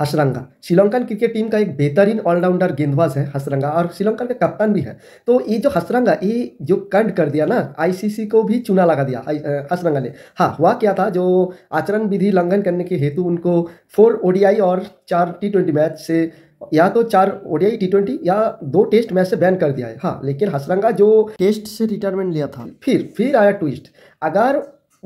Hasaranga Sri Lankan cricket team का एक बेहतरीन ऑलराउंडर गेंदबाज है हसरंगा और श्रीलंकन का कप्तान भी है तो ये जो हसरंगा ये जो कंड कर दिया ना आईसीसी को भी चुना लगा दिया हसरंगा ने हाँ हुआ क्या था जो आचरण विधि लंघन करने के हेतु उनको फोर ओडीआई और चार टी ट्वेंटी मैच से या तो चार ओडीआई टी ट्वेंटी या दो टेस्ट मैच से बैन कर दिया है हाँ लेकिन हसरंगा जो टेस्ट से रिटायरमेंट लिया था फिर फिर आया ट्विस्ट अगर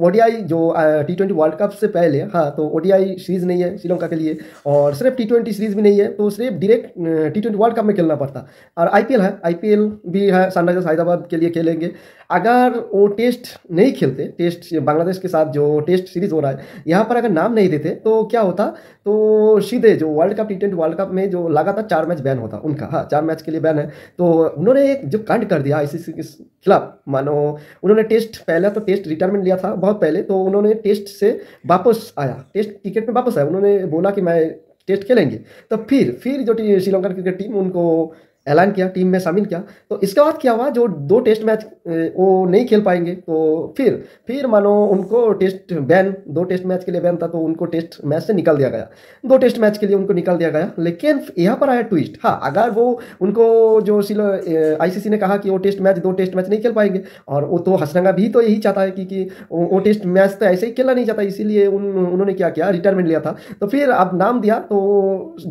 ओडीआई जो टी ट्वेंटी वर्ल्ड कप से पहले हाँ तो ओडीआई सीरीज नहीं है श्रीलंका के लिए और सिर्फ टी ट्वेंटी सीरीज भी नहीं है तो सिर्फ direct T twenty world cup में खेलना पड़ता और आईपीएल है आईपीएल भी है सनराइजर्स हैदराबाद के लिए खेलेंगे अगर वो टेस्ट नहीं खेलते टेस्ट बांग्लादेश के साथ जो टेस्ट सीरीज हो रहा है यहाँ पर अगर नाम नहीं देते तो क्या होता तो सीधे जो world cup T twenty world cup में जो लगातार चार मैच बैन होता उनका हाँ चार मैच के लिए बैन है तो उन्होंने एक जो कांड कर दिया आईसीसी के खिलाफ मानो उन्होंने टेस्ट पहले तो टेस्ट रिटायरमेंट लिया था बहुत पहले तो उन्होंने टेस्ट से वापस आया टेस्ट क्रिकेट में वापस आया उन्होंने बोला कि मैं टेस्ट खेलेंगे तो फिर फिर जो श्रीलंका क्रिकेट टीम उनको ऐलान किया टीम में शामिल किया तो इसके बाद क्या हुआ जो दो टेस्ट मैच वो नहीं खेल पाएंगे तो फिर फिर मानो उनको टेस्ट बैन दो टेस्ट मैच के लिए बैन था तो उनको टेस्ट मैच से निकाल दिया गया दो टेस्ट मैच के लिए उनको निकाल दिया गया लेकिन यहाँ पर आया ट्विस्ट हाँ अगर वो उनको जो आईसीसी ने कहा कि वो टेस्ट मैच दो टेस्ट मैच नहीं खेल पाएंगे और वो तो हसरंगा भी तो यही चाहता है कि, कि वो टेस्ट मैच तो ऐसे ही खेलना नहीं चाहता इसीलिए उन उन्होंने क्या किया रिटायरमेंट लिया था तो फिर अब नाम दिया तो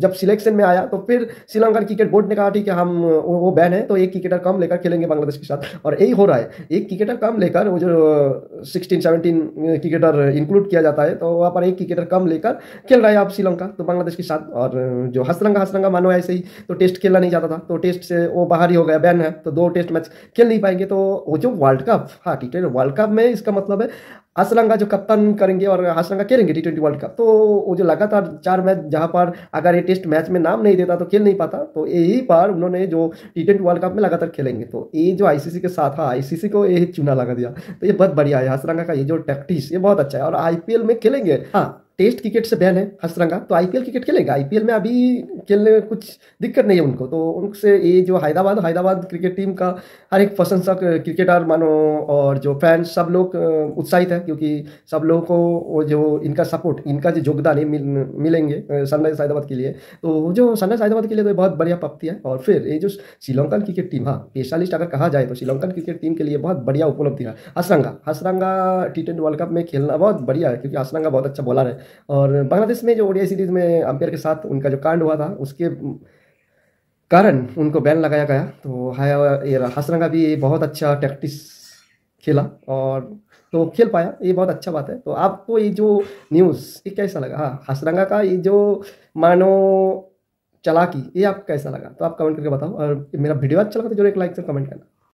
जब सिलेक्शन में आया तो फिर श्रीलंका क्रिकेट बोर्ड ने कहा ठीक है हम कम वो, वो बैन है तो एक क्रिकेटर कम लेकर खेलेंगे बांग्लादेश के साथ और यही हो रहा है एक क्रिकेटर कम लेकर वो जो सिक्सटीन सेवनटीन क्रिकेटर इंक्लूड किया जाता है तो वहाँ पर एक क्रिकेटर कम लेकर खेल रहा है आप श्रीलंका तो बांग्लादेश के साथ और uh, जो हसरंगा हसरंगा मानो ऐसे ही तो टेस्ट खेलना नहीं चाहता था तो टेस्ट से वो बाहर ही हो गया बैन है तो दो टेस्ट मैच खेल नहीं पाएंगे तो वो जो वर्ल्ड कप हाँ टी ट्वेंटी वर्ल्ड कप में इसका मतलब है हसरंगा जो कप्तान करेंगे और हसरंगा खेलेंगे टी ट्वेंटी वर्ल्ड कप तो वो जो लगातार चार मैच जहाँ पर अगर ये टेस्ट मैच में नाम नहीं देता तो खेल नहीं पाता तो यही पर उन्होंने उन्होंने जो टी ट्वेंटी वर्ल्ड कप में लगातार खेलेंगे तो ये जो आईसीसी के साथ हाँ आईसीसी को ये चुना लगा दिया तो ये बहुत बढ़िया है हसरंगा का ये जो टैक्टिस ये बहुत अच्छा है और आईपीएल में खेलेंगे हाँ टेस्ट क्रिकेट से बैन है हसरंगा तो आईपीएल क्रिकेट खेलेगा आईपीएल में अभी खेलने में कुछ दिक्कत नहीं है उनको तो उनसे ये जो हैदराबाद हैदराबाद क्रिकेट टीम का हर एक प्रशंसक क्रिकेटर मानो और जो फैंस सब लोग उत्साहित है क्योंकि सब लोगों को वो जो इनका सपोर्ट इनका जो योगदान है मिल, मिलेंगे सनराइज हैदराबाद के लिए तो जो सनराइज हैदराबाद के लिए तो बहुत बढ़िया प्राप्ति है और फिर ये जो श्रीलंकन क्रिकेट टीम हाँ स्पेशलिस्ट अगर कहा जाए तो श्रीलंकन क्रिकेट टीम के लिए बहुत बढ़िया उपलब्धि है Hasaranga Hasaranga T twenty world cup में खेलना बहुत बढ़िया है क्योंकि हसरंगा बहुत अच्छा बॉलर है और बांग्लादेश में जो ओडिया सीरीज़ में अंपायर के साथ उनका जो कांड हुआ था उसके कारण उनको बैन लगाया गया तो हाया हसरंगा भी बहुत अच्छा टैक्टिस खेला और तो खेल पाया ये बहुत अच्छा बात है तो आपको ये जो न्यूज़ ये कैसा लगा हाँ हसरंगा का ये जो मानो चलाकी ये आपको कैसा लगा तो आप कमेंट करके बताओ और मेरा वीडियो अच्छा लगा तो जो एक लाइक से कमेंट करना